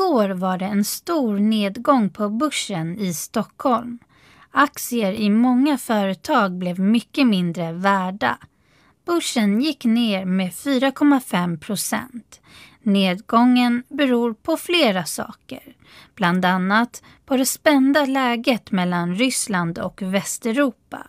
Igår var det en stor nedgång på börsen i Stockholm. Aktier i många företag blev mycket mindre värda. Börsen gick ner med 4,5 procent. Nedgången beror på flera saker, bland annat på det spända läget mellan Ryssland och Västeuropa.